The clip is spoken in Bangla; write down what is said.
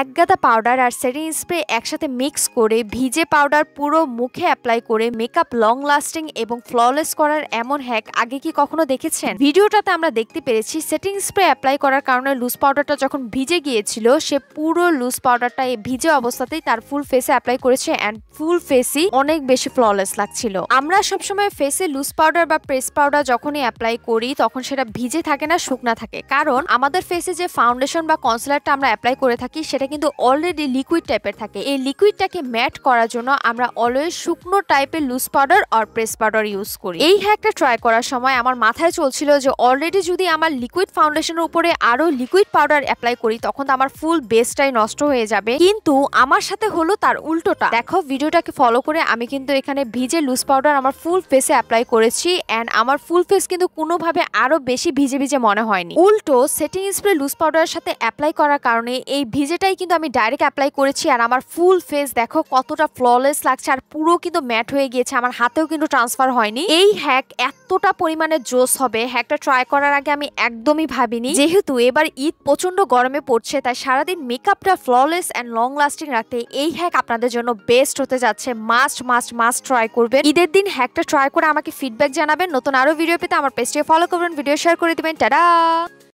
এক গাদা পাউডার আর সেটিং স্প্রে একসাথে মিক্স করে ভিজে পাউডার পুরো মুখে অ্যাপ্লাই করে মেকআপ লং লাস্টিং এবং ফ্ললেস করার এমন হ্যাক আগে কি কখনো দেখেছেন ভিডিওটাতে আমরা দেখতে পেরেছি সেটিং স্প্রে অ্যাপ্লাই করার কারণে লুজ পাউডারটা যখন ভিজে গিয়েছিল সে পুরো লুজ পাউডারটা এই ভিজে অবস্থাতেই তার ফুল ফেসে অ্যাপ্লাই করেছে অ্যান্ড ফুল ফেসই অনেক বেশি ফ্ললেস লাগছিল আমরা সবসময় ফেসে লুজ পাউডার বা প্রেস পাউডার যখনই অ্যাপ্লাই করি তখন সেটা ভিজে থাকে না শুকনা থাকে কারণ আমাদের ফেসে যে ফাউন্ডেশন বা কনসিলারটা আমরা অ্যাপ্লাই করে থাকি সেটা কিন্তু অলরেডি লিকুইড টাইপের থাকে এই লিকুইডটাকে ম্যাট করার জন্য আমরা অলওয়েজ শুকনো টাইপের লুজ পাউডার আর প্রেস পাউডার ইউজ করি এই হ্যাকটা ট্রাই করার সময় আমার মাথায় চলছিল যে অলরেডি যদি আমার লিকুইড ফাউন্ডেশনের উপরে আরো লিকুইড পাউডার অ্যাপ্লাই করি তখন তো আমার ফুল বেসটাই নষ্ট হয়ে যাবে কিন্তু আমার সাথে হলো তার উল্টোটা দেখো ভিডিওটাকে ফলো করে আমি কিন্তু এখানে ভিজে লুজ পাউডার আমার ফুল ফেসে অ্যাপ্লাই করেছি অ্যান্ড আমার ফুল ফেস কিন্তু কোনোভাবে আরো বেশি ভিজে ভিজে মনে হয়নি উল্টো সেটিং স্প্রে লুজ পাউডারের সাথে অ্যাপ্লাই করার কারণে এই ভিজেটা এটাই কিন্তু আমি ডাইরেক্ট অ্যাপ্লাই করেছি আর আমার ফুল ফেস দেখো কতটা ফ্ললেস লাগছে আর পুরো কিন্তু ম্যাট হয়ে গিয়েছে আমার হাতেও কিন্তু ট্রান্সফার হয়নি এই হ্যাক এতটা পরিমাণে জোস হবে হ্যাকটা ট্রাই করার আগে আমি একদমই ভাবিনি যেহেতু এবার ঈদ প্রচন্ড গরমে পড়ছে তাই সারাদিন মেকআপটা ফ্ললেস অ্যান্ড লং লাস্টিং রাখতে এই হ্যাক আপনাদের জন্য বেস্ট হতে যাচ্ছে মাস্ট মাস্ট মাস্ট ট্রাই করবেন ঈদের দিন হ্যাকটা ট্রাই করে আমাকে ফিডব্যাক জানাবেন নতুন আরও ভিডিও পেতে আমার পেজটি ফলো করবেন ভিডিও শেয়ার করে দেবেন টাটা